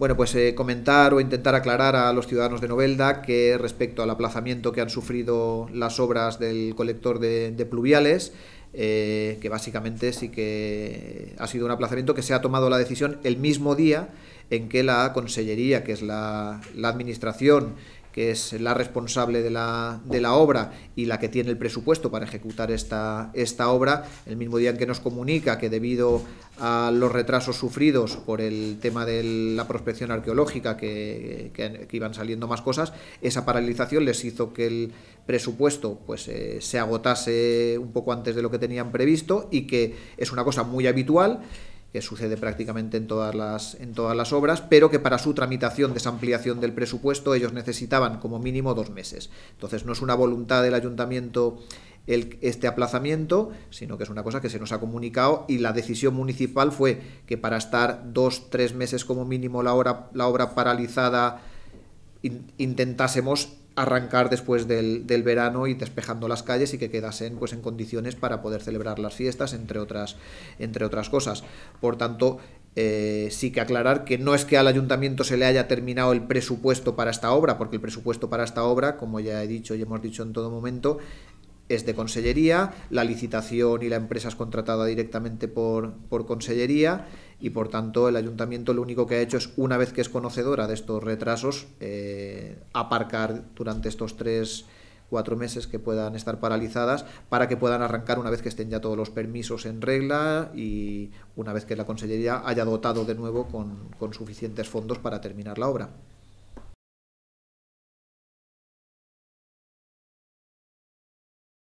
bueno, pues eh, comentar o intentar aclarar a los ciudadanos de Novelda que respecto al aplazamiento que han sufrido las obras del colector de, pluviales, eh, que básicamente sí que ha sido un aplazamiento que se ha tomado la decisión el mismo día en que la Consellería, que es la Administración que es la responsable de la, obra y la que tiene el presupuesto para ejecutar esta, esta obra, el mismo día en que nos comunica que debido a los retrasos sufridos por el tema de la prospección arqueológica, que, iban saliendo más cosas, esa paralización les hizo que el presupuesto pues, eh, se agotase un poco antes de lo que tenían previsto y que es una cosa muy habitual que sucede prácticamente en todas, las, en todas las obras, pero que para su tramitación de esa ampliación del presupuesto ellos necesitaban como mínimo dos meses. Entonces no es una voluntad del ayuntamiento este aplazamiento, sino que es una cosa que se nos ha comunicado y la decisión municipal fue que para estar dos, tres meses como mínimo la, hora, la obra paralizada intentásemos arrancar después del, verano y despejando las calles y que quedasen pues en condiciones para poder celebrar las fiestas entre otras entre otras cosas por tanto eh, sí que aclarar que no es que al ayuntamiento se le haya terminado el presupuesto para esta obra porque el presupuesto para esta obra como ya he dicho y hemos dicho en todo momento es de consellería la licitación y la empresa es contratada directamente por, por consellería y por tanto el ayuntamiento lo único que ha hecho es, una vez que es conocedora de estos retrasos, eh, aparcar durante estos tres cuatro meses que puedan estar paralizadas para que puedan arrancar una vez que estén ya todos los permisos en regla y una vez que la Consellería haya dotado de nuevo con suficientes fondos para terminar la obra.